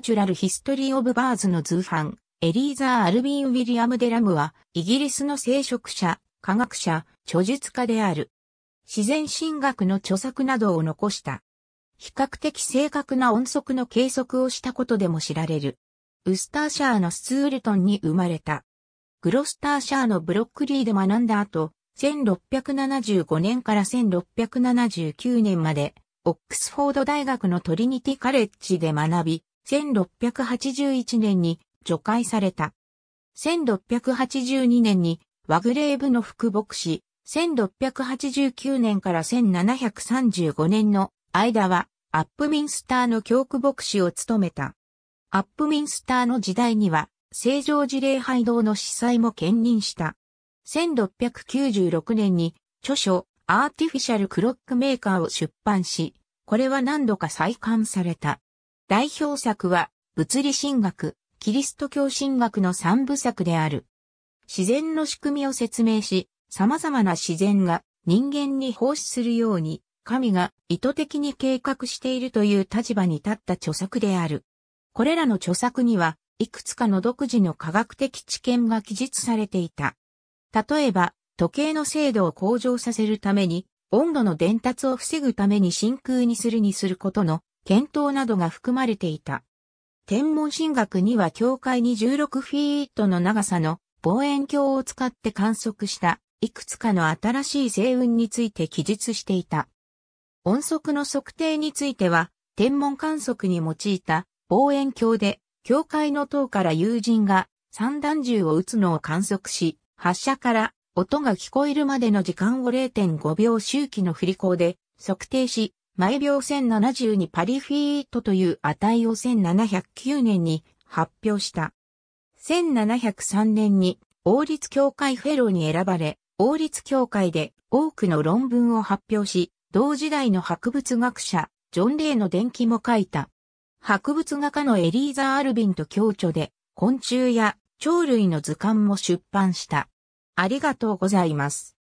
チュラル・ヒストリー・オブ・バーズの図版、エリーザー・アルビン・ウィリアム・デラムは、イギリスの聖職者、科学者、著述家である。自然神学の著作などを残した。比較的正確な音速の計測をしたことでも知られる。ウスターシャーのスツールトンに生まれた。グロスターシャーのブロックリーで学んだ後、1675年から1679年まで、オックスフォード大学のトリニティカレッジで学び、1681年に除海された。1682年にワグレーブの副牧師、1689年から1735年の間はアップミンスターの教区牧師を務めた。アップミンスターの時代には正常事例拝堂の司祭も兼任した。1696年に著書アーティフィシャルクロックメーカーを出版し、これは何度か再刊された。代表作は、物理神学、キリスト教神学の三部作である。自然の仕組みを説明し、様々な自然が人間に奉仕するように、神が意図的に計画しているという立場に立った著作である。これらの著作には、いくつかの独自の科学的知見が記述されていた。例えば、時計の精度を向上させるために、温度の伝達を防ぐために真空にするにすることの検討などが含まれていた。天文神学には境界に16フィートの長さの望遠鏡を使って観測したいくつかの新しい星雲について記述していた。音速の測定については天文観測に用いた望遠鏡で境界の塔から友人が散弾銃を撃つのを観測し発射から音が聞こえるまでの時間を0.5秒周期の振り子で測定し、毎秒1072パリフィートという値を1709年に発表した。1703年に王立協会フェローに選ばれ、王立協会で多くの論文を発表し、同時代の博物学者、ジョン・レイの伝記も書いた。博物画家のエリーザ・アルビンと共著で、昆虫や鳥類の図鑑も出版した。ありがとうございます。